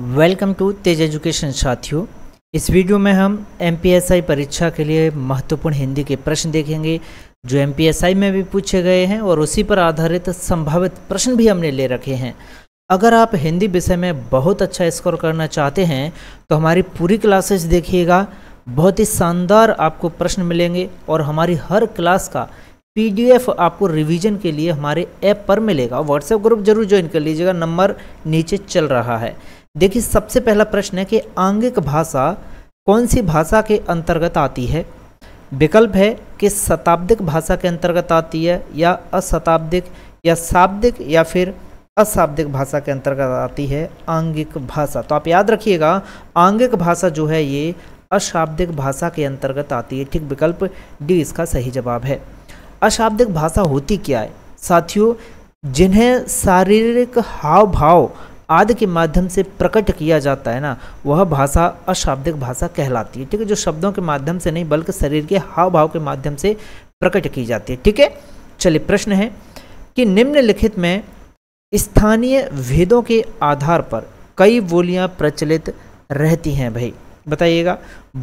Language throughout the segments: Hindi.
वेलकम टू तेज एजुकेशन साथियों इस वीडियो में हम एम परीक्षा के लिए महत्वपूर्ण हिंदी के प्रश्न देखेंगे जो एम में भी पूछे गए हैं और उसी पर आधारित संभावित प्रश्न भी हमने ले रखे हैं अगर आप हिंदी विषय में बहुत अच्छा स्कोर करना चाहते हैं तो हमारी पूरी क्लासेस देखिएगा बहुत ही शानदार आपको प्रश्न मिलेंगे और हमारी हर क्लास का पीडीएफ आपको रिवीजन के लिए हमारे ऐप पर मिलेगा व्हाट्सएप ग्रुप जरूर ज्वाइन कर लीजिएगा नंबर नीचे चल रहा है देखिए सबसे पहला प्रश्न है कि आंगिक भाषा कौन सी भाषा के अंतर्गत आती है विकल्प है कि शताब्दिक भाषा के अंतर्गत आती है या अशताब्दिक या शाब्दिक या फिर अशाब्दिक भाषा के अंतर्गत आती है आंगिक भाषा तो आप याद रखिएगा आंगिक भाषा जो है ये अशाब्दिक भाषा के अंतर्गत आती है ठीक विकल्प डी इसका सही जवाब है अशाब्दिक भाषा होती क्या है साथियों जिन्हें शारीरिक हाव भाव आदि के माध्यम से प्रकट किया जाता है ना वह भाषा अशाब्दिक भाषा कहलाती है ठीक है जो शब्दों के माध्यम से नहीं बल्कि शरीर के हाव भाव के माध्यम से प्रकट की जाती है ठीक है चलिए प्रश्न है कि निम्नलिखित में स्थानीय भेदों के आधार पर कई बोलियां प्रचलित रहती हैं भाई बताइएगा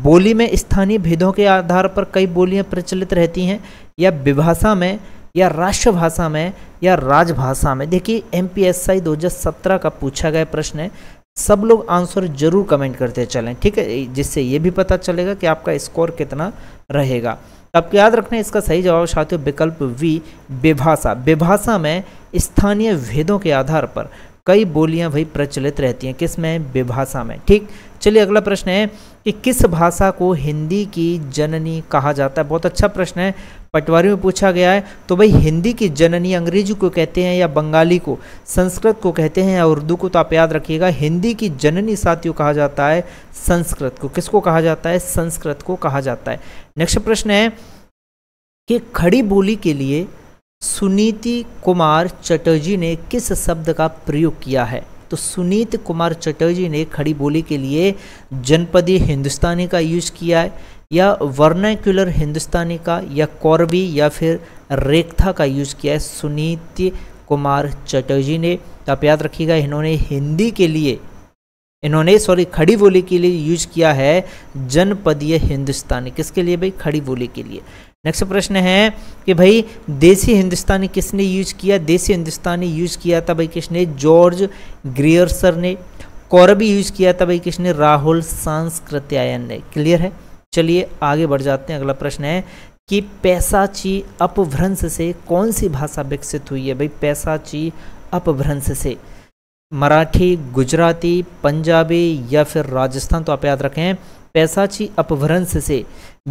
बोली में स्थानीय भेदों के आधार पर कई बोलियां प्रचलित रहती हैं या विभाषा में या राष्ट्रभाषा में या राजभाषा में देखिए एम पी एस आई दो हज़ार सत्रह का पूछा गया प्रश्न है सब लोग आंसर जरूर कमेंट करते चलें ठीक है जिससे ये भी पता चलेगा कि आपका स्कोर कितना रहेगा आपको याद रखना है इसका सही जवाब साथियों विकल्प वी बेभाषा बेभाषा में स्थानीय भेदों के आधार पर कई बोलियां भाई प्रचलित रहती हैं किस में बेभाषा में ठीक चलिए अगला प्रश्न है कि किस भाषा को हिंदी की जननी कहा जाता है बहुत अच्छा प्रश्न है पटवारी में पूछा गया है तो भाई हिंदी की जननी अंग्रेजी को कहते हैं या बंगाली को संस्कृत को कहते हैं या उर्दू को तो आप याद रखिएगा हिंदी की जननी साथियों कहा जाता है संस्कृत को किसको कहा जाता है संस्कृत को कहा जाता है नेक्स्ट प्रश्न है कि खड़ी बोली के लिए सुनीति कुमार चटर्जी ने किस शब्द का प्रयोग किया है तो सुनीत कुमार चटर्जी ने खड़ी बोली के लिए जनपदी हिंदुस्तानी का यूज किया है या वर्नाक्यूलर हिंदुस्तानी का या कौरवी या फिर रेखा का यूज़ किया है सुनीत कुमार चटर्जी ने तो आप याद रखिएगा इन्होंने हिंदी के लिए इन्होंने सॉरी खड़ी बोली के लिए यूज किया है जनपदीय हिंदुस्तानी किसके लिए भाई खड़ी बोली के लिए नेक्स्ट प्रश्न है कि भाई देसी हिंदुस्तानी किसने यूज किया देसी हिंदुस्तानी यूज किया था भाई किसने जॉर्ज ग्रियर्सर ने कौरबी यूज किया था भाई किसने राहुल सांस्कृत्यायन ने क्लियर है चलिए आगे बढ़ जाते हैं अगला प्रश्न है कि पैसाची अपभ्रंश से कौन सी भाषा विकसित हुई है भाई पैसाची अपभ्रंश से मराठी गुजराती पंजाबी या फिर राजस्थान तो आप याद रखें पैसाची अपभ्रंश से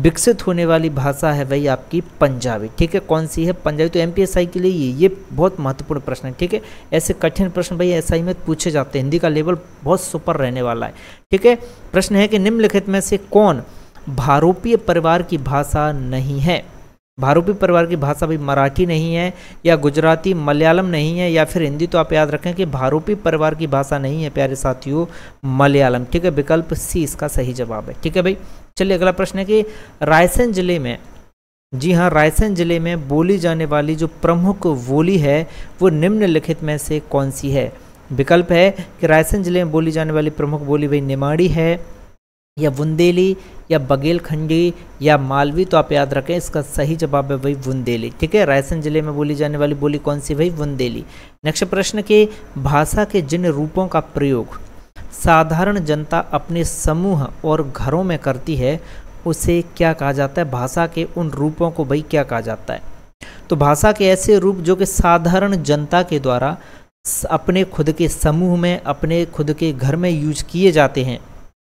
विकसित होने वाली भाषा है भाई आपकी पंजाबी ठीक है कौन सी है पंजाबी तो एमपीएसआई के लिए ये बहुत महत्वपूर्ण प्रश्न है ठीक है ऐसे कठिन प्रश्न भाई एसआई में पूछे जाते हैं हिंदी का लेवल बहुत सुपर रहने वाला है ठीक है प्रश्न है कि निम्नलिखित में से कौन भारूपीय परिवार की भाषा नहीं है भारूपीय परिवार की भाषा भी मराठी नहीं है या गुजराती मलयालम नहीं है या फिर हिंदी तो आप याद रखें कि भारूपी परिवार की भाषा नहीं है प्यारे साथियों मलयालम ठीक है विकल्प सी इसका सही जवाब है ठीक है भाई चलिए अगला प्रश्न है कि रायसेन जिले में जी हाँ रायसेन जिले में बोली जाने वाली जो प्रमुख बोली है वो निम्नलिखित में से कौन सी है विकल्प है कि रायसेन जिले में बोली जाने वाली प्रमुख बोली भाई निमाड़ी है या बुंदेली या बघेलखंडी या मालवी तो आप याद रखें इसका सही जवाब है वही बुंदेली ठीक है रायसेन जिले में बोली जाने वाली बोली कौन सी भाई बुंदेली नेक्स्ट प्रश्न के भाषा के जिन रूपों का प्रयोग साधारण जनता अपने समूह और घरों में करती है उसे क्या कहा जाता है भाषा के उन रूपों को भाई क्या कहा जाता है तो भाषा के ऐसे रूप जो कि साधारण जनता के द्वारा अपने खुद के समूह में अपने खुद के घर में यूज किए जाते हैं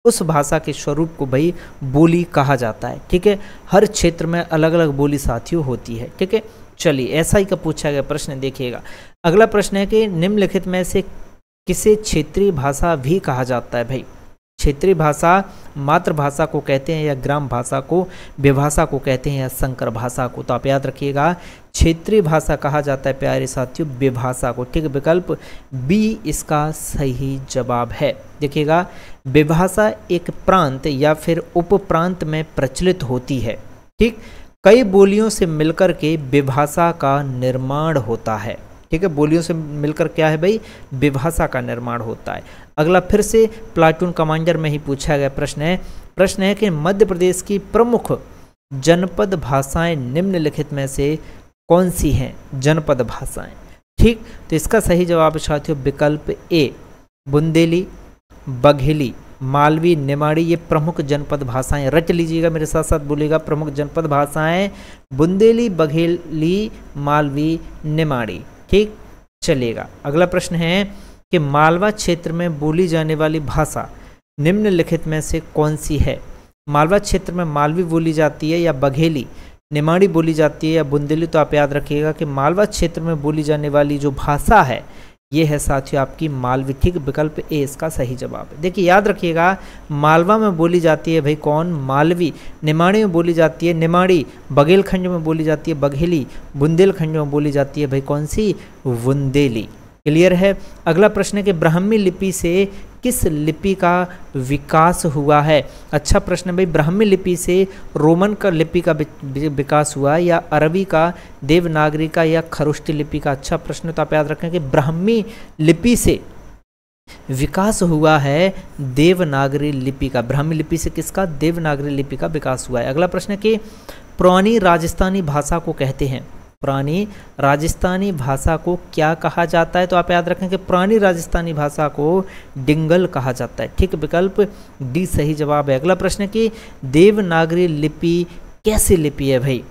उस भाषा के स्वरूप को भाई बोली कहा जाता है ठीक है हर क्षेत्र में अलग अलग बोली साथियों होती है ठीक है चलिए ऐसा ही का पूछा गया प्रश्न देखिएगा अगला प्रश्न है कि निम्नलिखित में से किसे क्षेत्रीय भाषा भी कहा जाता है भाई क्षेत्रीय भाषा मातृभाषा को कहते हैं या ग्राम भाषा को व्यभाषा को कहते हैं या संकर भाषा को तो आप याद रखिएगा क्षेत्रीय भाषा कहा जाता है प्यारे साथियों विभाषा को ठीक विकल्प बी इसका सही जवाब है देखिएगा विभाषा एक प्रांत या फिर उपप्रांत में प्रचलित होती है ठीक कई बोलियों से मिलकर के विभाषा का निर्माण होता है ठीक है बोलियों से मिलकर क्या है भाई विभाषा का निर्माण होता है अगला फिर से प्लाटून कमांडर में ही पूछा गया प्रश्न है प्रश्न है कि मध्य प्रदेश की प्रमुख जनपद भाषाएं निम्नलिखित में से कौन सी हैं जनपद भाषाएं ठीक तो इसका सही जवाब साथियों विकल्प ए बुंदेली बघेली मालवी निमाड़ी ये प्रमुख जनपद भाषाएं रच लीजिएगा मेरे साथ साथ बोलेगा प्रमुख जनपद भाषाएं बुंदेली बघेली मालवी निमाड़ी ठीक चलेगा अगला प्रश्न है कि मालवा क्षेत्र में बोली जाने वाली भाषा निम्नलिखित में से कौन सी है मालवा क्षेत्र में मालवी बोली जाती है या बघेली निमाड़ी बोली जाती है या बुंदेली तो आप याद रखिएगा कि मालवा क्षेत्र में बोली जाने वाली जो भाषा है ये है साथियों आपकी मालवी ठीक विकल्प ए इसका सही जवाब है देखिए याद रखिएगा मालवा में बोली जाती है भाई कौन मालवी निमाड़ी में बोली जाती है निमाड़ी बघेलखंड में बोली जाती है बघेली बुंदेलखंड में बोली जाती है भाई कौन सी बुंदेली क्लियर है अगला प्रश्न है कि ब्राह्मी लिपि से किस लिपि का विकास हुआ है अच्छा प्रश्न है भाई ब्राह्मी लिपि से रोमन का लिपि का विकास हुआ या अरबी का देवनागरी का या खरुष्टी लिपि का अच्छा प्रश्न तो आप याद रखें कि ब्राह्मी लिपि से विकास हुआ है देवनागरी लिपि का ब्राह्मी लिपि से किसका देवनागरी लिपि का विकास हुआ है अगला प्रश्न है कि पुरानी राजस्थानी भाषा को कहते हैं पुरानी राजस्थानी भाषा को क्या कहा जाता है तो आप याद रखें कि पुरानी राजस्थानी भाषा को डिंगल कहा जाता है ठीक विकल्प डी सही जवाब है अगला प्रश्न कि देवनागरी लिपि कैसी लिपि है भाई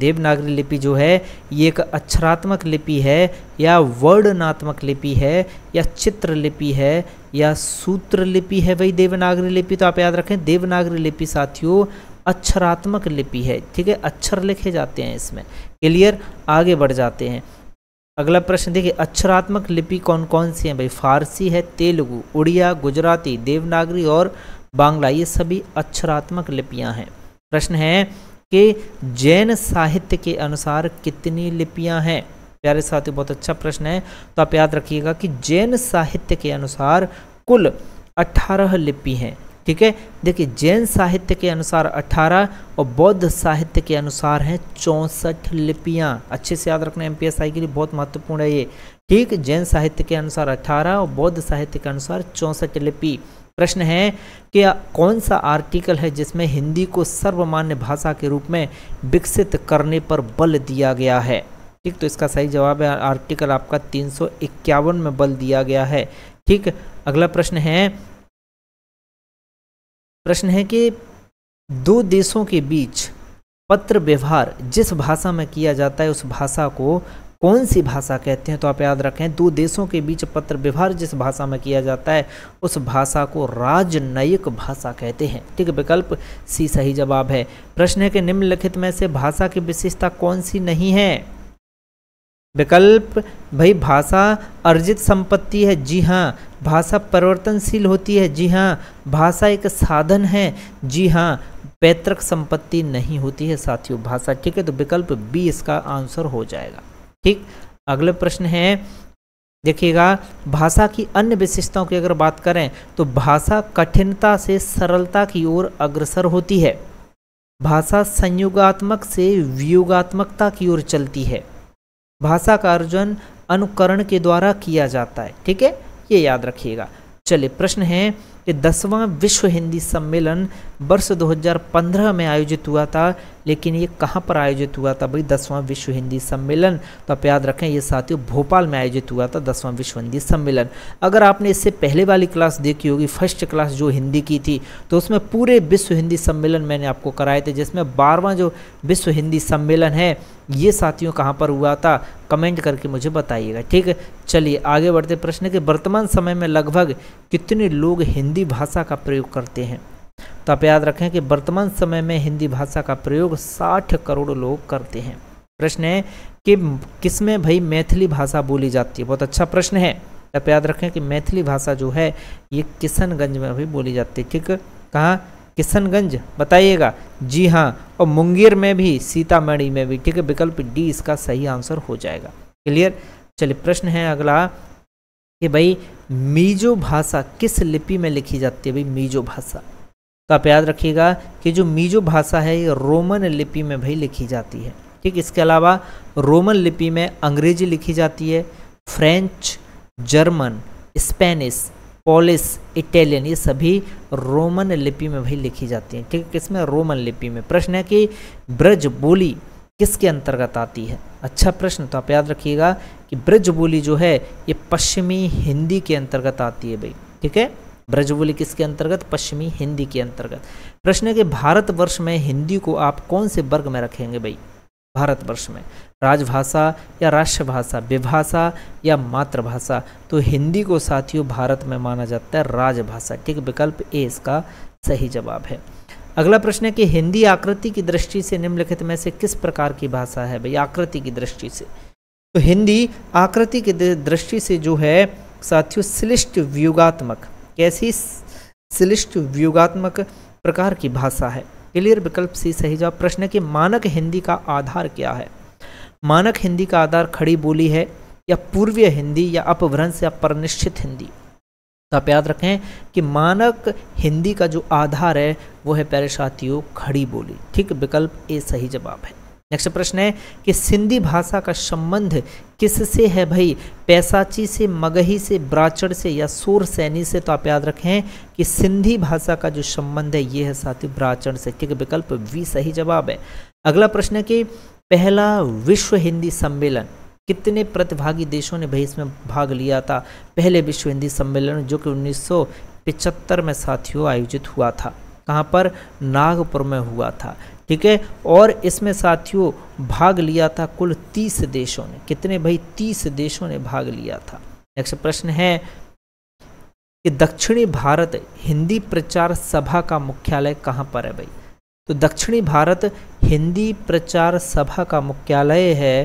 देवनागरी लिपि जो है ये एक अक्षरात्मक लिपि है या वर्णनात्मक लिपि है या चित्र लिपि है या सूत्र लिपि है भाई देवनागरी लिपि तो आप याद रखें देवनागरी लिपि साथियों अक्षरात्मक लिपि है ठीक है अक्षर लिखे जाते हैं इसमें क्लियर आगे बढ़ जाते हैं अगला प्रश्न देखिए अक्षरात्मक लिपि कौन कौन सी है भाई फारसी है तेलुगु उड़िया गुजराती देवनागरी और बांग्ला ये सभी अक्षरात्मक लिपियाँ हैं प्रश्न है कि जैन साहित्य के अनुसार कितनी लिपियाँ हैं प्यारे साथी बहुत अच्छा प्रश्न है तो आप याद रखिएगा कि जैन साहित्य के अनुसार कुल अठारह लिपि हैं ठीक है देखिए जैन साहित्य के अनुसार 18 और बौद्ध साहित्य के अनुसार हैं चौंसठ लिपियाँ अच्छे से याद रखना एम के लिए बहुत महत्वपूर्ण है ये ठीक जैन साहित्य के अनुसार 18 और बौद्ध साहित्य के अनुसार चौंसठ लिपि प्रश्न है कि कौन सा आर्टिकल है जिसमें हिंदी को सर्वमान्य भाषा के रूप में विकसित करने पर बल दिया गया है ठीक तो इसका सही जवाब है आर्टिकल आपका तीन में बल दिया गया है ठीक अगला प्रश्न है प्रश्न है कि दो देशों के बीच पत्र व्यवहार जिस भाषा में किया जाता है उस भाषा को कौन सी भाषा कहते हैं तो आप याद रखें दो देशों के बीच पत्र व्यवहार जिस भाषा में किया जाता है उस भाषा को राजनयिक भाषा कहते हैं ठीक विकल्प सी सही जवाब है प्रश्न है कि निम्नलिखित में से भाषा की विशेषता कौन सी नहीं है विकल्प भाई भाषा अर्जित संपत्ति है जी हाँ भाषा परिवर्तनशील होती है जी हाँ भाषा एक साधन है जी हाँ पैतृक संपत्ति नहीं होती है साथियों भाषा ठीक है तो विकल्प बी इसका आंसर हो जाएगा ठीक अगला प्रश्न है देखिएगा भाषा की अन्य विशेषताओं की अगर बात करें तो भाषा कठिनता से सरलता की ओर अग्रसर होती है भाषा संयुगात्मक से वियोगात्मकता की ओर चलती है भाषा का अर्जन अनुकरण के द्वारा किया जाता है ठीक है ये याद रखिएगा चलिए प्रश्न है कि दसवां विश्व हिंदी सम्मेलन वर्ष 2015 में आयोजित हुआ था लेकिन ये कहाँ पर आयोजित हुआ था भाई दसवां विश्व हिंदी सम्मेलन तो आप याद रखें ये साथियों भोपाल में आयोजित हुआ था दसवां विश्व हिंदी सम्मेलन अगर आपने इससे पहले वाली क्लास देखी होगी फर्स्ट क्लास जो हिंदी की थी तो उसमें पूरे विश्व हिंदी सम्मेलन मैंने आपको कराए थे जिसमें बारहवां जो विश्व हिंदी सम्मेलन है ये साथियों कहाँ पर हुआ था कमेंट करके मुझे बताइएगा ठीक है चलिए आगे बढ़ते प्रश्न के वर्तमान समय में लगभग कितने लोग हिंदी हिंदी भाषा का प्रयोग करते हैं तो आप याद रखें कि वर्तमान समय में हिंदी भाषा का प्रयोग 60 करोड़ लोग करते हैं प्रश्न है कि किस में भाई मैथिली भाषा बोली जाती है बहुत अच्छा प्रश्न है तो आप याद रखें कि मैथिली भाषा जो है ये किशनगंज में भी बोली जाती है ठीक कहाँ किशनगंज बताइएगा जी हाँ और मुंगेर में भी सीतामढ़ी में भी ठीक है विकल्प डी इसका सही आंसर हो जाएगा क्लियर चलिए प्रश्न है अगला कि भाई मीजो भाषा किस लिपि में लिखी जाती है भाई मीजो भाषा तो आप याद रखिएगा कि जो मीजो भाषा है ये रोमन लिपि में भाई लिखी जाती है ठीक इसके अलावा रोमन लिपि में अंग्रेजी लिखी जाती है French German Spanish Polish Italian ये सभी रोमन लिपि में भाई लिखी जाती हैं ठीक है किसमें रोमन लिपि में प्रश्न है कि ब्रज बोली किसके अंतर्गत आती है अच्छा प्रश्न तो आप याद रखिएगा कि ब्रज बोली जो है ये पश्चिमी हिंदी के अंतर्गत आती है भाई ठीक है ब्रज बोली किसके अंतर्गत पश्चिमी हिंदी के अंतर्गत प्रश्न है भारत भारतवर्ष में हिंदी को आप कौन से वर्ग में रखेंगे भाई भारतवर्ष में राजभाषा या राष्ट्रभाषा विभाषा या मातृभाषा तो हिंदी को साथियों भारत में माना जाता है राजभाषा ठीक विकल्प ए इसका सही जवाब है अगला प्रश्न है कि हिंदी आकृति की दृष्टि से निम्नलिखित में से किस प्रकार की भाषा है भाई आकृति की दृष्टि से तो हिंदी आकृति की दृष्टि से जो है साथियों श्लिष्ट व्यूगात्मक कैसी श्लिष्ट व्यूगात्मक प्रकार की भाषा है क्लियर विकल्प सी सही जवाब प्रश्न के मानक हिंदी का आधार क्या है मानक हिंदी का आधार खड़ी बोली है या पूर्वीय हिंदी या अपभ्रंश या परनिश्चित हिंदी तो आप याद रखें कि मानक हिंदी का जो आधार है वो है प्यारे साथियों खड़ी बोली ठीक विकल्प ए सही जवाब है नेक्स्ट प्रश्न है कि सिंधी भाषा का संबंध किससे है भाई पैसाची से मगही से ब्राचड़ से या सूर सैनी से तो आप याद रखें कि सिंधी भाषा का जो संबंध है ये है साथियों ब्राचड़ से ठीक विकल्प वी सही जवाब है अगला प्रश्न है कि पहला विश्व हिंदी सम्मेलन कितने प्रतिभागी देशों ने भाई इसमें भाग लिया था पहले विश्व हिंदी सम्मेलन जो कि उन्नीस में साथियों आयोजित हुआ था कहाँ पर नागपुर में हुआ था ठीक है और इसमें साथियों भाग लिया था कुल तीस देशों ने कितने भाई तीस देशों ने भाग लिया था नेक्स्ट प्रश्न है कि दक्षिणी भारत हिंदी प्रचार सभा का मुख्यालय कहाँ पर है भाई तो दक्षिणी भारत हिंदी प्रचार सभा का मुख्यालय है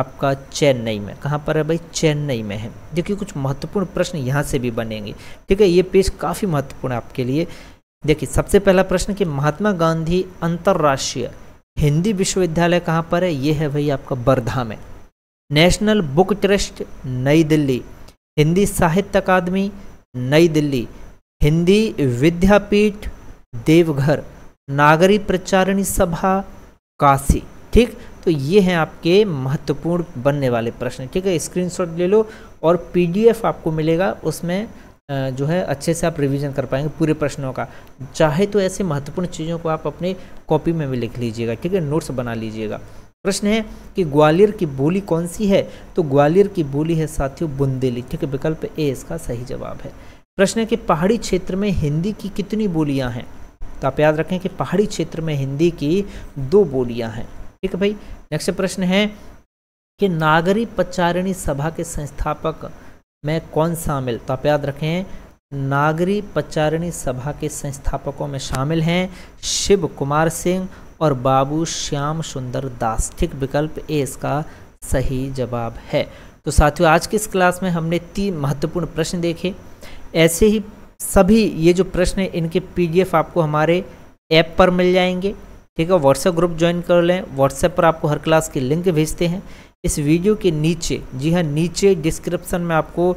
आपका चेन्नई में कहाँ पर है भाई चेन्नई में है देखिए कुछ महत्वपूर्ण प्रश्न यहाँ से भी बनेंगे ठीक है ये पेज काफ़ी महत्वपूर्ण है आपके लिए देखिए सबसे पहला प्रश्न कि महात्मा गांधी अंतर्राष्ट्रीय हिंदी विश्वविद्यालय कहाँ पर है ये है भाई आपका वर्धा में नेशनल बुक ट्रस्ट नई दिल्ली हिंदी साहित्य अकादमी नई दिल्ली हिंदी विद्यापीठ देवघर नागरी प्रचारणी सभा काशी ठीक तो ये हैं आपके महत्वपूर्ण बनने वाले प्रश्न ठीक है स्क्रीनशॉट ले लो और पीडीएफ आपको मिलेगा उसमें जो है अच्छे से आप रिवीजन कर पाएंगे पूरे प्रश्नों का चाहे तो ऐसे महत्वपूर्ण चीज़ों को आप अपने कॉपी में भी लिख लीजिएगा ठीक है नोट्स बना लीजिएगा प्रश्न है कि ग्वालियर की बोली कौन सी है तो ग्वालियर की बोली है साथियों बुंदेली ठीक है विकल्प ए इसका सही जवाब है प्रश्न है कि पहाड़ी क्षेत्र में हिंदी की कितनी बोलियाँ हैं तो आप याद रखें कि पहाड़ी क्षेत्र में हिंदी की दो बोलियाँ हैं ठीक है भाई नेक्स्ट प्रश्न है कि नागरी पचारिणी सभा के संस्थापक में कौन शामिल तो आप याद रखें नागरी पचारिणी सभा के संस्थापकों में शामिल हैं शिव कुमार सिंह और बाबू श्याम सुंदर दास ठीक विकल्प ए इसका सही जवाब है तो साथियों आज की इस क्लास में हमने तीन महत्वपूर्ण प्रश्न देखे ऐसे ही सभी ये जो प्रश्न हैं इनके पीडीएफ आपको हमारे ऐप पर मिल जाएंगे ठीक है व्हाट्सएप ग्रुप ज्वाइन कर लें व्हाट्सएप पर आपको हर क्लास की लिंक भेजते हैं इस वीडियो के नीचे जी हाँ नीचे डिस्क्रिप्सन में आपको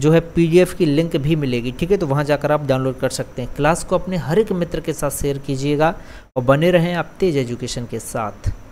जो है पीडीएफ की लिंक भी मिलेगी ठीक है तो वहाँ जाकर आप डाउनलोड कर सकते हैं क्लास को अपने हर एक मित्र के साथ शेयर कीजिएगा और बने रहें आप तेज एजुकेशन के साथ